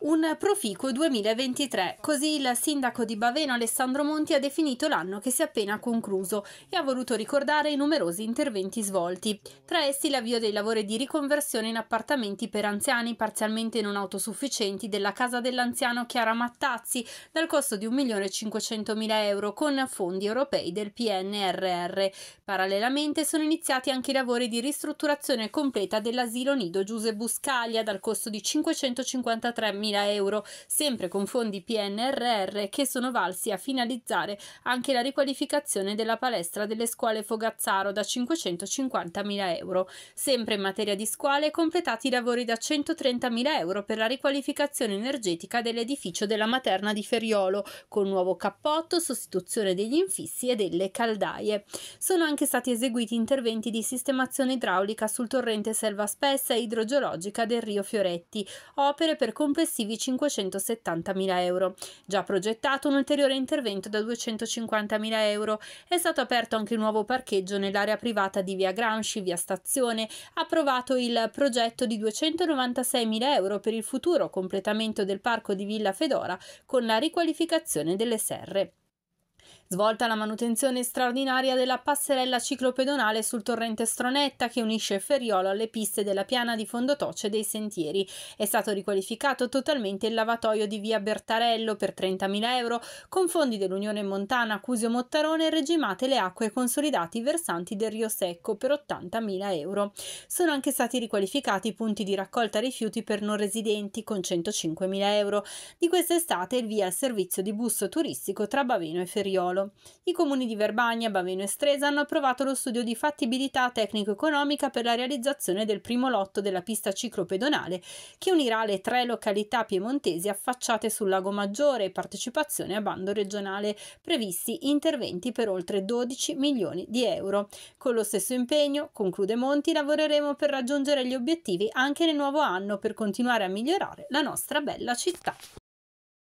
Un proficuo 2023, così il sindaco di Baveno Alessandro Monti ha definito l'anno che si è appena concluso e ha voluto ricordare i numerosi interventi svolti, tra essi l'avvio dei lavori di riconversione in appartamenti per anziani parzialmente non autosufficienti della casa dell'anziano Chiara Mattazzi dal costo di 1.500.000 euro con fondi europei del PNRR. Parallelamente sono iniziati anche i lavori di ristrutturazione completa dell'asilo nido Giuse Buscaglia dal costo di 553.000 euro 5.000 euro, sempre con fondi PNRR che sono valsi a finalizzare anche la riqualificazione della palestra delle scuole Fogazzaro da 550.000 euro. Sempre in materia di scuole, completati i lavori da 130.000 euro per la riqualificazione energetica dell'edificio della materna di Ferriolo, con nuovo cappotto, sostituzione degli infissi e delle caldaie. Sono anche stati eseguiti interventi di sistemazione idraulica sul torrente Selva Spessa e idrogeologica del Rio Fioretti, opere per complessivi complessivi 570.000 euro. Già progettato un ulteriore intervento da 250.000 euro. È stato aperto anche il nuovo parcheggio nell'area privata di via Gramsci, via Stazione. Approvato il progetto di 296.000 euro per il futuro completamento del parco di Villa Fedora con la riqualificazione delle serre. Svolta la manutenzione straordinaria della passerella ciclopedonale sul torrente Stronetta che unisce Ferriolo alle piste della piana di Fondotoce dei Sentieri. È stato riqualificato totalmente il lavatoio di via Bertarello per 30.000 euro, con fondi dell'Unione Montana Cusio Mottarone regimate le acque consolidate i versanti del Rio Secco per 80.000 euro. Sono anche stati riqualificati i punti di raccolta rifiuti per non residenti con 105.000 euro. Di quest'estate il via al servizio di bus turistico tra Baveno e Ferriolo. Riolo. I comuni di Verbagna, Baveno e Stresa hanno approvato lo studio di fattibilità tecnico-economica per la realizzazione del primo lotto della pista ciclopedonale che unirà le tre località piemontesi affacciate sul Lago Maggiore e partecipazione a bando regionale, previsti interventi per oltre 12 milioni di euro. Con lo stesso impegno, conclude Monti, lavoreremo per raggiungere gli obiettivi anche nel nuovo anno per continuare a migliorare la nostra bella città.